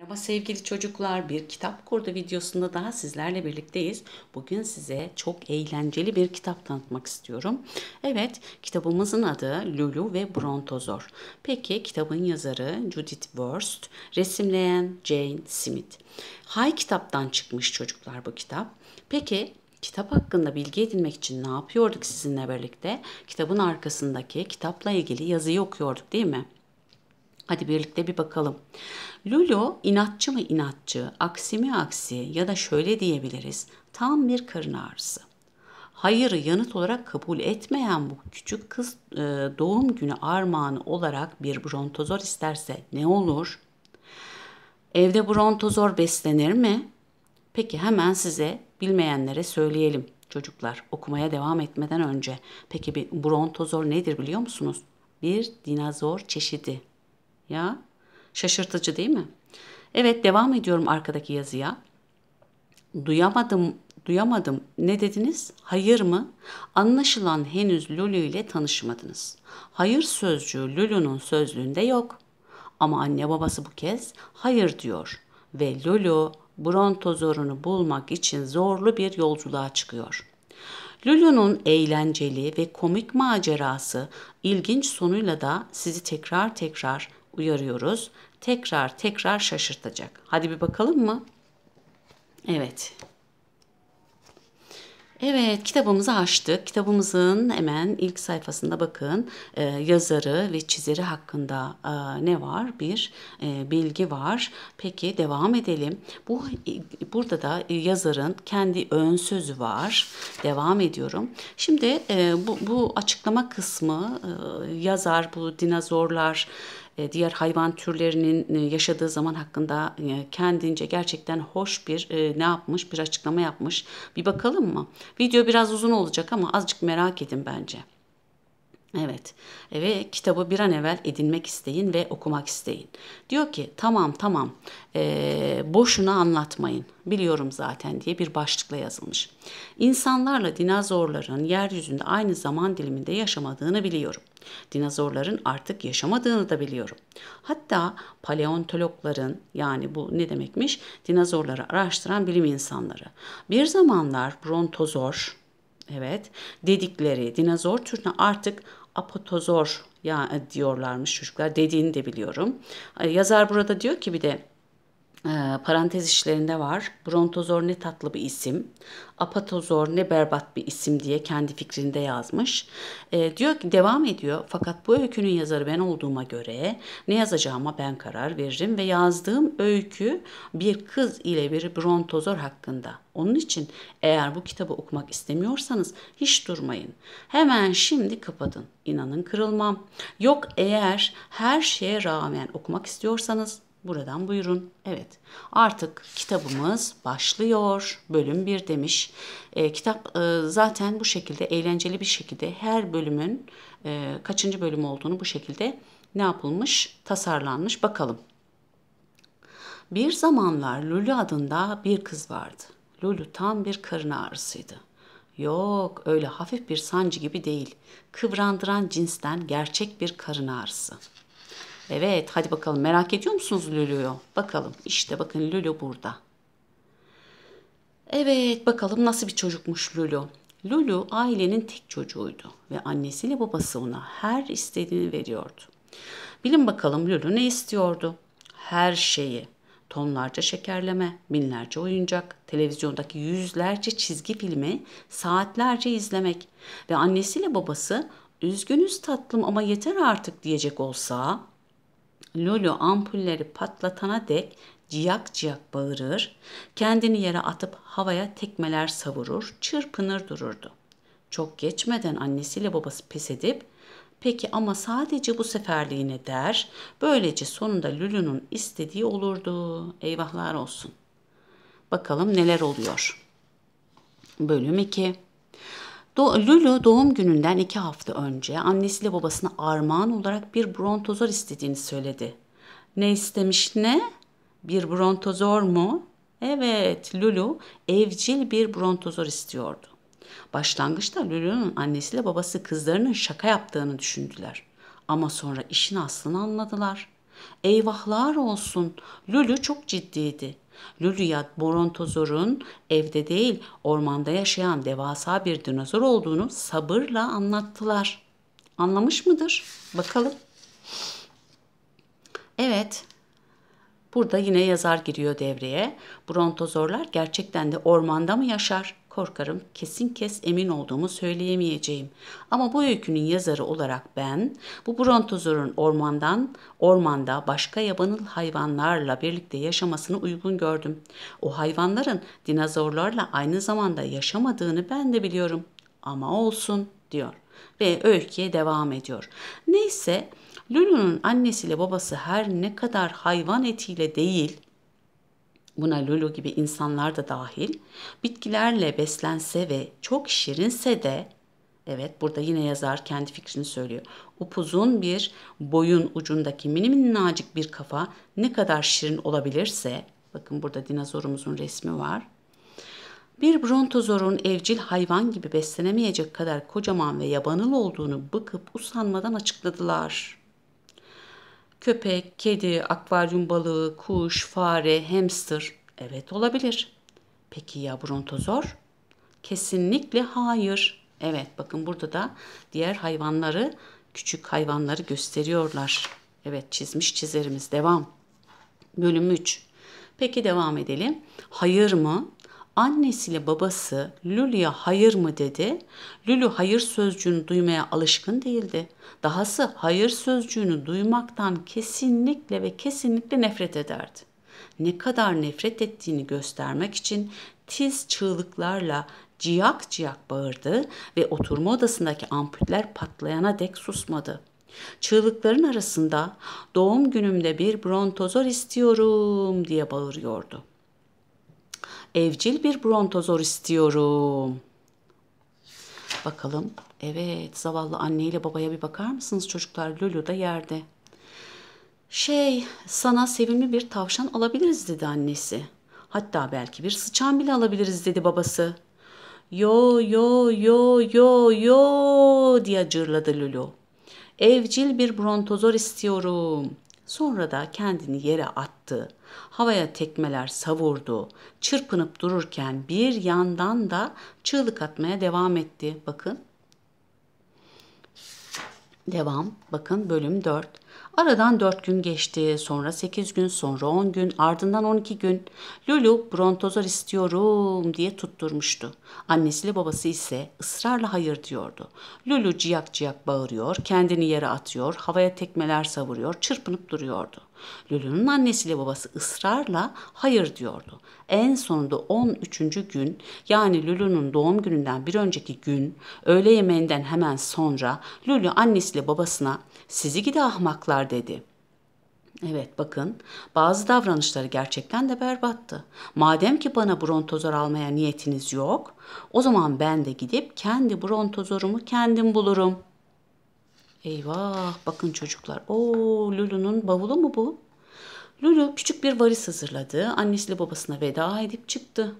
Merhaba sevgili çocuklar, bir kitap kurdu videosunda daha sizlerle birlikteyiz. Bugün size çok eğlenceli bir kitap tanıtmak istiyorum. Evet, kitabımızın adı Lulu ve Brontozor. Peki kitabın yazarı Judith Wurst, resimleyen Jane Smith. Hay kitaptan çıkmış çocuklar bu kitap. Peki Kitap hakkında bilgi edinmek için ne yapıyorduk sizinle birlikte? Kitabın arkasındaki kitapla ilgili yazıyı okuyorduk değil mi? Hadi birlikte bir bakalım. Lulu inatçı mı inatçı, aksi mi aksi ya da şöyle diyebiliriz. Tam bir karın ağrısı. Hayırı yanıt olarak kabul etmeyen bu küçük kız e, doğum günü armağanı olarak bir brontozor isterse ne olur? Evde brontozor beslenir mi? Peki hemen size bilmeyenlere söyleyelim çocuklar okumaya devam etmeden önce. Peki bir brontozor nedir biliyor musunuz? Bir dinozor çeşidi. Ya şaşırtıcı değil mi? Evet devam ediyorum arkadaki yazıya. Duyamadım, duyamadım. Ne dediniz? Hayır mı? Anlaşılan henüz Lulu ile tanışmadınız. Hayır sözcüğü Lulu'nun sözlüğünde yok. Ama anne babası bu kez hayır diyor ve Lulu brontozorunu bulmak için zorlu bir yolculuğa çıkıyor. Lulu'nun eğlenceli ve komik macerası ilginç sonuyla da sizi tekrar tekrar uyarıyoruz. Tekrar tekrar şaşırtacak. Hadi bir bakalım mı? Evet. Evet, kitabımızı açtık. Kitabımızın hemen ilk sayfasında bakın ee, yazarı ve çizeri hakkında e, ne var? Bir e, bilgi var. Peki devam edelim. Bu e, burada da yazarın kendi ön sözü var. Devam ediyorum. Şimdi bu, bu açıklama kısmı yazar bu dinozorlar e, diğer hayvan türlerinin e, yaşadığı zaman hakkında e, kendince gerçekten hoş bir ne yapmış bir açıklama yapmış. Bir bakalım mı? Video biraz uzun olacak ama azıcık merak edin bence. Evet e, ve kitabı bir an evvel edinmek isteyin ve okumak isteyin. Diyor ki tamam tamam e, boşuna anlatmayın biliyorum zaten diye bir başlıkla yazılmış. İnsanlarla dinozorların yeryüzünde aynı zaman diliminde yaşamadığını biliyorum. Dinozorların artık yaşamadığını da biliyorum. Hatta paleontologların yani bu ne demekmiş dinozorları araştıran bilim insanları. Bir zamanlar brontozor evet dedikleri dinozor türüne artık apotozor ya diyorlarmış çocuklar dediğini de biliyorum. Ee, yazar burada diyor ki bir de ee, parantez işlerinde var. Brontozor ne tatlı bir isim, apatozor ne berbat bir isim diye kendi fikrinde yazmış. E, diyor ki devam ediyor fakat bu öykünün yazarı ben olduğuma göre ne yazacağıma ben karar veririm ve yazdığım öykü bir kız ile bir brontozor hakkında. Onun için eğer bu kitabı okumak istemiyorsanız hiç durmayın. Hemen şimdi kapatın. İnanın kırılmam. Yok eğer her şeye rağmen okumak istiyorsanız Buradan buyurun. Evet artık kitabımız başlıyor. Bölüm 1 demiş. E, kitap e, zaten bu şekilde eğlenceli bir şekilde her bölümün e, kaçıncı bölüm olduğunu bu şekilde ne yapılmış tasarlanmış bakalım. Bir zamanlar Lulu adında bir kız vardı. Lulu tam bir karın ağrısıydı. Yok öyle hafif bir sancı gibi değil. Kıvrandıran cinsten gerçek bir karın ağrısı. Evet hadi bakalım merak ediyor musunuz Lulu'yu? Bakalım işte bakın Lulu burada. Evet bakalım nasıl bir çocukmuş Lulu. Lulu ailenin tek çocuğuydu ve annesiyle babası ona her istediğini veriyordu. Bilin bakalım Lulu ne istiyordu? Her şeyi. Tonlarca şekerleme, binlerce oyuncak, televizyondaki yüzlerce çizgi filmi saatlerce izlemek ve annesiyle babası üzgünüz tatlım ama yeter artık diyecek olsa Lulu ampulleri patlatana dek ciyak ciyak bağırır, kendini yere atıp havaya tekmeler savurur, çırpınır dururdu. Çok geçmeden annesiyle babası pes edip peki ama sadece bu seferliğine der, böylece sonunda Lulu'nun istediği olurdu. Eyvahlar olsun. Bakalım neler oluyor. Bölüm 2 Lulu doğum gününden iki hafta önce annesiyle babasına armağan olarak bir brontozor istediğini söyledi. Ne istemiş ne? Bir brontozor mu? Evet, Lulu evcil bir brontozor istiyordu. Başlangıçta Lulu'nun annesiyle babası kızlarının şaka yaptığını düşündüler. Ama sonra işin aslını anladılar. Eyvahlar olsun, Lulu çok ciddiydi Lüliyat Borontozor'un evde değil ormanda yaşayan devasa bir dinozor olduğunu sabırla anlattılar. Anlamış mıdır? Bakalım. Evet. Burada yine yazar giriyor devreye. Brontozorlar gerçekten de ormanda mı yaşar? korkarım kesin kes emin olduğumu söyleyemeyeceğim. Ama bu öykünün yazarı olarak ben bu brontozorun ormandan ormanda başka yabanıl hayvanlarla birlikte yaşamasını uygun gördüm. O hayvanların dinozorlarla aynı zamanda yaşamadığını ben de biliyorum. Ama olsun diyor ve öyküye devam ediyor. Neyse Lulu'nun annesiyle babası her ne kadar hayvan etiyle değil buna Lulu gibi insanlar da dahil, bitkilerle beslense ve çok şirinse de, evet burada yine yazar kendi fikrini söylüyor. Upuzun bir boyun ucundaki mini minnacık bir kafa ne kadar şirin olabilirse, bakın burada dinozorumuzun resmi var. Bir brontozorun evcil hayvan gibi beslenemeyecek kadar kocaman ve yabanıl olduğunu bıkıp usanmadan açıkladılar.'' Köpek, kedi, akvaryum balığı, kuş, fare, hamster. Evet olabilir. Peki ya brontozor? Kesinlikle hayır. Evet bakın burada da diğer hayvanları, küçük hayvanları gösteriyorlar. Evet çizmiş çizerimiz. Devam. Bölüm 3. Peki devam edelim. Hayır mı? annesiyle babası Lulu'ya hayır mı dedi. Lulu hayır sözcüğünü duymaya alışkın değildi. Dahası hayır sözcüğünü duymaktan kesinlikle ve kesinlikle nefret ederdi. Ne kadar nefret ettiğini göstermek için tiz çığlıklarla ciyak ciyak bağırdı ve oturma odasındaki ampuller patlayana dek susmadı. Çığlıkların arasında doğum günümde bir brontozor istiyorum diye bağırıyordu evcil bir brontozor istiyorum. Bakalım. Evet zavallı anneyle babaya bir bakar mısınız çocuklar? Lulu da yerde. Şey sana sevimli bir tavşan alabiliriz dedi annesi. Hatta belki bir sıçan bile alabiliriz dedi babası. Yo yo yo yo yo diye cırladı Lulu. Evcil bir brontozor istiyorum. Sonra da kendini yere attı, havaya tekmeler savurdu, çırpınıp dururken bir yandan da çığlık atmaya devam etti. Bakın. Devam. Bakın bölüm 4. Aradan 4 gün geçti, sonra 8 gün, sonra 10 gün, ardından 12 gün. Lulu brontozor istiyorum diye tutturmuştu. Annesiyle babası ise ısrarla hayır diyordu. Lulu ciyak ciyak bağırıyor, kendini yere atıyor, havaya tekmeler savuruyor, çırpınıp duruyordu. Lülü'nün annesiyle babası ısrarla hayır diyordu. En sonunda 13. gün yani Lülü'nün doğum gününden bir önceki gün öğle yemeğinden hemen sonra Lülü annesiyle babasına sizi gidi ahmaklar dedi.'' Evet bakın bazı davranışları gerçekten de berbattı. Madem ki bana brontozor almaya niyetiniz yok o zaman ben de gidip kendi brontozorumu kendim bulurum.'' Eyvah bakın çocuklar. O Lulu'nun bavulu mu bu? Lulu küçük bir varis hazırladı. Annesiyle babasına veda edip çıktı.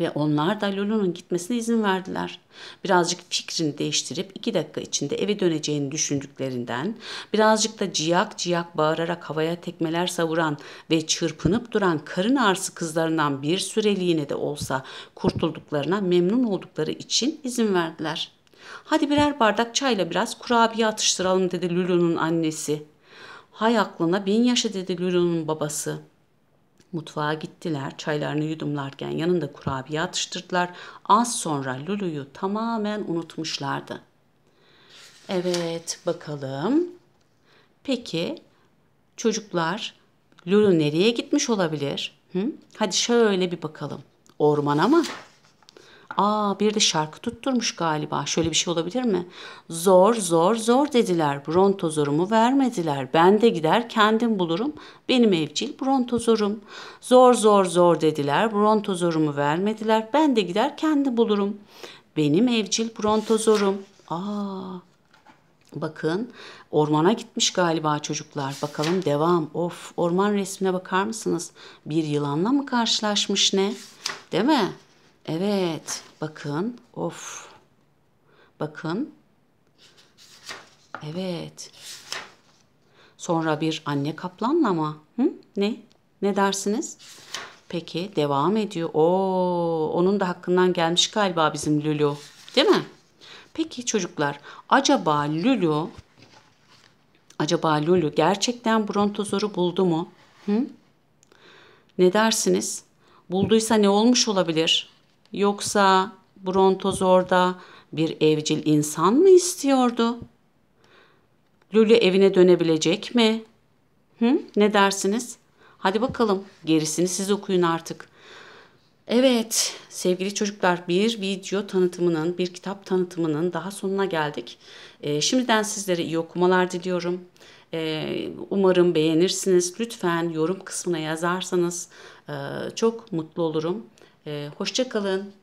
Ve onlar da Lulu'nun gitmesine izin verdiler. Birazcık fikrini değiştirip iki dakika içinde eve döneceğini düşündüklerinden, birazcık da ciyak ciyak bağırarak havaya tekmeler savuran ve çırpınıp duran karın ağrısı kızlarından bir süreliğine de olsa kurtulduklarına memnun oldukları için izin verdiler.'' Hadi birer bardak çayla biraz kurabiye atıştıralım dedi Lulu'nun annesi. Hay aklına bin yaşa dedi Lulu'nun babası. Mutfağa gittiler, çaylarını yudumlarken yanında kurabiye atıştırdılar. Az sonra Lulu'yu tamamen unutmuşlardı. Evet, bakalım. Peki çocuklar Lulu nereye gitmiş olabilir? Hı? Hadi şöyle bir bakalım. Ormana mı? Aa bir de şarkı tutturmuş galiba. Şöyle bir şey olabilir mi? Zor zor zor dediler. Brontozorumu vermediler. Ben de gider kendim bulurum. Benim evcil brontozorum. Zor zor zor dediler. Brontozorumu vermediler. Ben de gider kendi bulurum. Benim evcil brontozorum. Aa Bakın ormana gitmiş galiba çocuklar. Bakalım devam. Of orman resmine bakar mısınız? Bir yılanla mı karşılaşmış ne? Değil mi? Evet. Bakın. Of. Bakın. Evet. Sonra bir anne kaplanla mı? Hı? Ne? Ne dersiniz? Peki devam ediyor. Oo, onun da hakkından gelmiş galiba bizim Lulu. Değil mi? Peki çocuklar acaba Lulu acaba Lulu gerçekten brontozoru buldu mu? Hı? Ne dersiniz? Bulduysa ne olmuş olabilir? Yoksa brontoz orada bir evcil insan mı istiyordu? Lülü evine dönebilecek mi? Hı? Ne dersiniz? Hadi bakalım gerisini siz okuyun artık. Evet sevgili çocuklar bir video tanıtımının bir kitap tanıtımının daha sonuna geldik. Ee, şimdiden sizlere iyi okumalar diliyorum. Ee, umarım beğenirsiniz. Lütfen yorum kısmına yazarsanız e, çok mutlu olurum. Ee, Hoşçakalın.